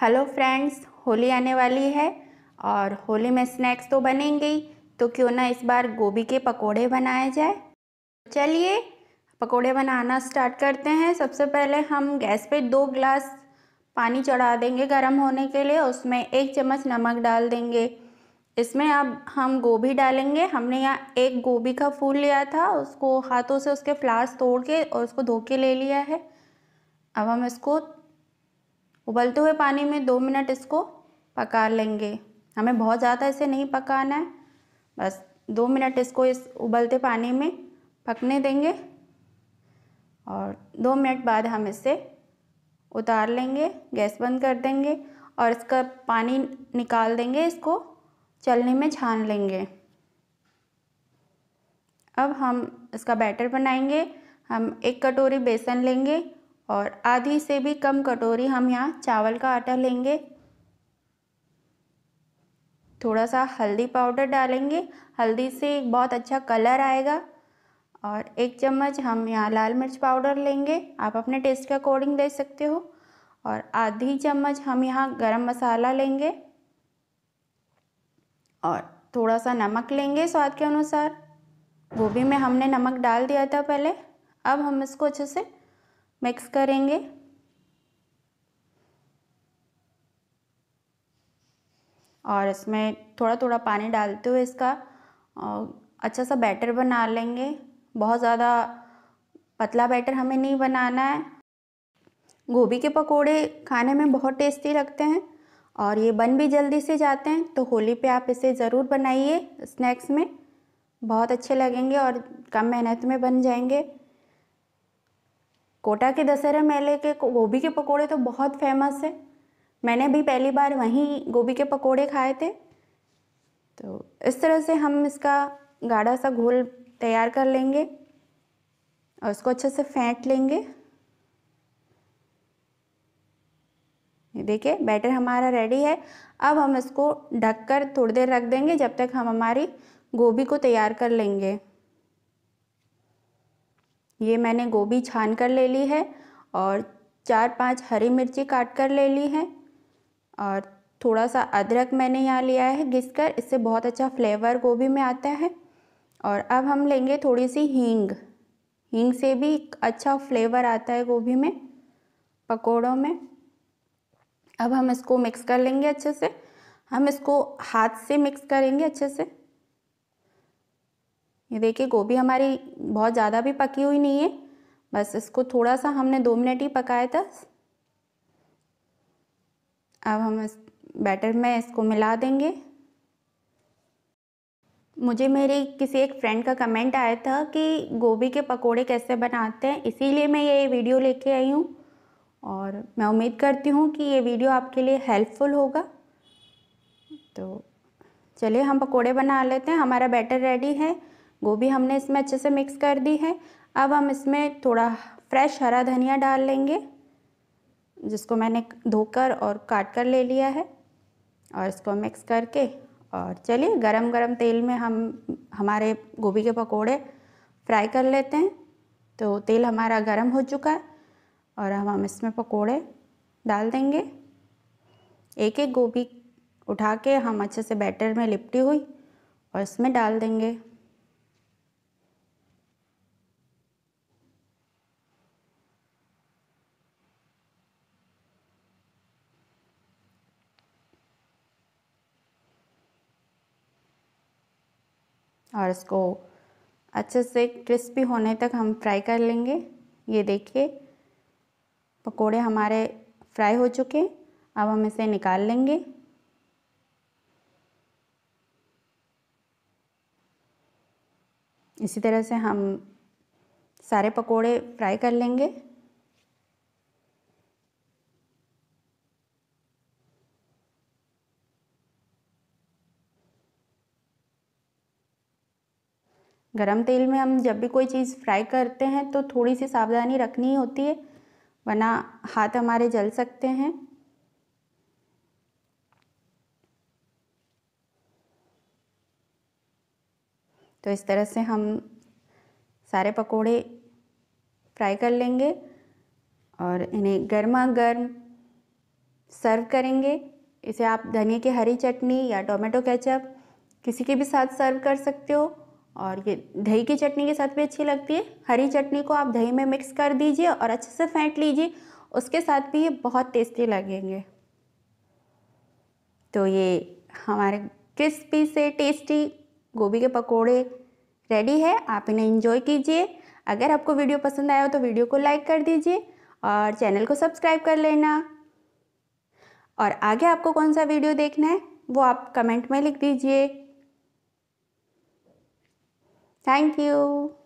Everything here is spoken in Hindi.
हेलो फ्रेंड्स होली आने वाली है और होली में स्नैक्स तो बनेंगे ही तो क्यों ना इस बार गोभी के पकोड़े बनाए जाए चलिए पकोड़े बनाना स्टार्ट करते हैं सबसे पहले हम गैस पे दो ग्लास पानी चढ़ा देंगे गर्म होने के लिए उसमें एक चम्मच नमक डाल देंगे इसमें अब हम गोभी डालेंगे हमने यहाँ एक गोभी का फूल लिया था उसको हाथों से उसके फ्लावर्स तोड़ के और उसको धो के ले लिया है अब हम इसको उबलते हुए पानी में दो मिनट इसको पका लेंगे हमें बहुत ज़्यादा इसे नहीं पकाना है बस दो मिनट इसको इस उबलते पानी में पकने देंगे और दो मिनट बाद हम इसे उतार लेंगे गैस बंद कर देंगे और इसका पानी निकाल देंगे इसको चलने में छान लेंगे अब हम इसका बैटर बनाएंगे हम एक कटोरी बेसन लेंगे और आधी से भी कम कटोरी हम यहाँ चावल का आटा लेंगे थोड़ा सा हल्दी पाउडर डालेंगे हल्दी से एक बहुत अच्छा कलर आएगा और एक चम्मच हम यहाँ लाल मिर्च पाउडर लेंगे आप अपने टेस्ट के अकॉर्डिंग दे सकते हो और आधी चम्मच हम यहाँ गरम मसाला लेंगे और थोड़ा सा नमक लेंगे स्वाद के अनुसार गोभी में हमने नमक डाल दिया था पहले अब हम इसको अच्छे से मिक्स करेंगे और इसमें थोड़ा थोड़ा पानी डालते हुए इसका अच्छा सा बैटर बना लेंगे बहुत ज़्यादा पतला बैटर हमें नहीं बनाना है गोभी के पकोड़े खाने में बहुत टेस्टी लगते हैं और ये बन भी जल्दी से जाते हैं तो होली पे आप इसे ज़रूर बनाइए स्नैक्स में बहुत अच्छे लगेंगे और कम मेहनत में बन जाएंगे कोटा के दशहरा मेले के गोभी के पकोड़े तो बहुत फेमस है मैंने भी पहली बार वहीं गोभी के पकोड़े खाए थे तो इस तरह से हम इसका गाढ़ा सा घोल तैयार कर लेंगे और इसको अच्छे से फेंट लेंगे ये देखिए बैटर हमारा रेडी है अब हम इसको ढककर थोड़ी देर रख देंगे जब तक हम हमारी गोभी को तैयार कर लेंगे ये मैंने गोभी छान कर ले ली है और चार पांच हरी मिर्ची काट कर ले ली है और थोड़ा सा अदरक मैंने यहाँ लिया है घिस कर इससे बहुत अच्छा फ्लेवर गोभी में आता है और अब हम लेंगे थोड़ी सी हींग हींग से भी अच्छा फ्लेवर आता है गोभी में पकोड़ों में अब हम इसको मिक्स कर लेंगे अच्छे से हम इसको हाथ से मिक्स करेंगे अच्छे से ये देखिए गोभी हमारी बहुत ज़्यादा भी पकी हुई नहीं है बस इसको थोड़ा सा हमने दो मिनट ही पकाया था अब हम इस बैटर में इसको मिला देंगे मुझे मेरे किसी एक फ्रेंड का कमेंट आया था कि गोभी के पकोड़े कैसे बनाते हैं इसीलिए मैं ये वीडियो लेके आई हूँ और मैं उम्मीद करती हूँ कि ये वीडियो आपके लिए हेल्पफुल होगा तो चलिए हम पकोड़े बना लेते हैं हमारा बैटर रेडी है गोभी हमने इसमें अच्छे से मिक्स कर दी है अब हम इसमें थोड़ा फ्रेश हरा धनिया डाल लेंगे जिसको मैंने धोकर और काट कर ले लिया है और इसको मिक्स करके और चलिए गरम गरम तेल में हम हमारे गोभी के पकोड़े फ्राई कर लेते हैं तो तेल हमारा गरम हो चुका है और हम हम इसमें पकोड़े डाल देंगे एक एक गोभी उठा के हम अच्छे से बैटर में लिपटी हुई और इसमें डाल देंगे और इसको अच्छे से क्रिस्पी होने तक हम फ्राई कर लेंगे ये देखिए पकोड़े हमारे फ्राई हो चुके अब हम इसे निकाल लेंगे इसी तरह से हम सारे पकोड़े फ्राई कर लेंगे गरम तेल में हम जब भी कोई चीज़ फ्राई करते हैं तो थोड़ी सी सावधानी रखनी होती है वरना हाथ हमारे जल सकते हैं तो इस तरह से हम सारे पकोड़े फ्राई कर लेंगे और इन्हें गर्मा गर्म सर्व करेंगे इसे आप धनिया की हरी चटनी या टोमेटो केचप किसी के भी साथ सर्व कर सकते हो और ये दही की चटनी के साथ भी अच्छी लगती है हरी चटनी को आप दही में मिक्स कर दीजिए और अच्छे से फेंट लीजिए उसके साथ भी ये बहुत टेस्टी लगेंगे तो ये हमारे क्रिस्पी से टेस्टी गोभी के पकोड़े रेडी है आप इन्हें इंजॉय कीजिए अगर आपको वीडियो पसंद आया हो तो वीडियो को लाइक कर दीजिए और चैनल को सब्सक्राइब कर लेना और आगे आपको कौन सा वीडियो देखना है वो आप कमेंट में लिख दीजिए Thank you.